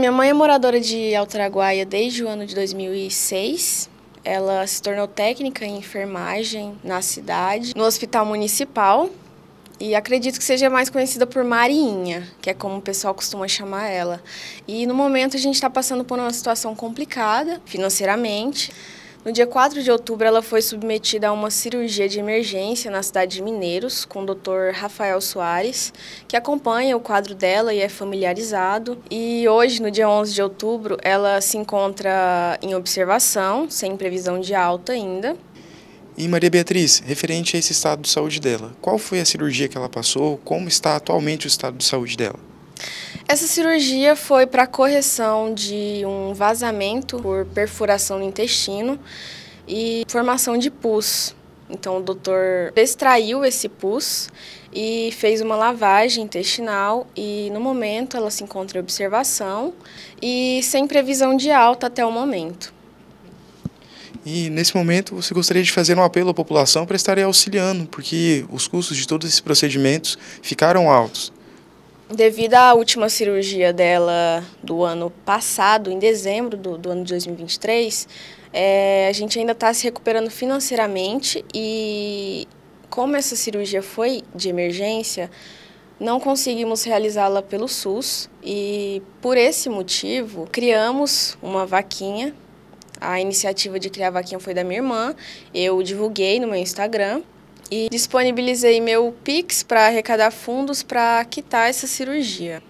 Minha mãe é moradora de Altaraguaia desde o ano de 2006. Ela se tornou técnica em enfermagem na cidade, no hospital municipal. E acredito que seja mais conhecida por Marinha, que é como o pessoal costuma chamar ela. E no momento a gente está passando por uma situação complicada financeiramente. No dia 4 de outubro, ela foi submetida a uma cirurgia de emergência na cidade de Mineiros, com o Dr. Rafael Soares, que acompanha o quadro dela e é familiarizado. E hoje, no dia 11 de outubro, ela se encontra em observação, sem previsão de alta ainda. E Maria Beatriz, referente a esse estado de saúde dela, qual foi a cirurgia que ela passou? Como está atualmente o estado de saúde dela? Essa cirurgia foi para correção de um vazamento por perfuração no intestino e formação de pus. Então o doutor extraiu esse pus e fez uma lavagem intestinal e no momento ela se encontra em observação e sem previsão de alta até o momento. E nesse momento você gostaria de fazer um apelo à população para estarem auxiliando, porque os custos de todos esses procedimentos ficaram altos devido à última cirurgia dela do ano passado, em dezembro do, do ano de 2023, é, a gente ainda está se recuperando financeiramente e como essa cirurgia foi de emergência, não conseguimos realizá-la pelo SUS e por esse motivo criamos uma vaquinha. A iniciativa de criar a vaquinha foi da minha irmã, eu divulguei no meu Instagram e disponibilizei meu Pix para arrecadar fundos para quitar essa cirurgia.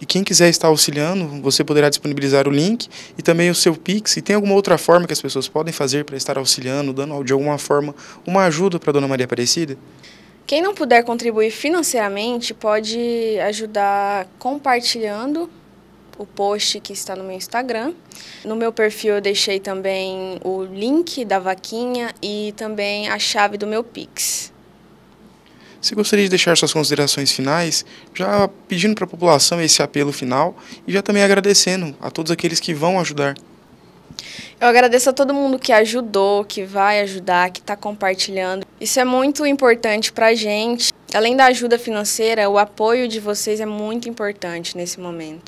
E quem quiser estar auxiliando, você poderá disponibilizar o link e também o seu Pix. E tem alguma outra forma que as pessoas podem fazer para estar auxiliando, dando de alguma forma uma ajuda para a Dona Maria Aparecida? Quem não puder contribuir financeiramente pode ajudar compartilhando o post que está no meu Instagram. No meu perfil eu deixei também o link da vaquinha e também a chave do meu Pix. Você gostaria de deixar suas considerações finais, já pedindo para a população esse apelo final e já também agradecendo a todos aqueles que vão ajudar. Eu agradeço a todo mundo que ajudou, que vai ajudar, que está compartilhando. Isso é muito importante para a gente. Além da ajuda financeira, o apoio de vocês é muito importante nesse momento.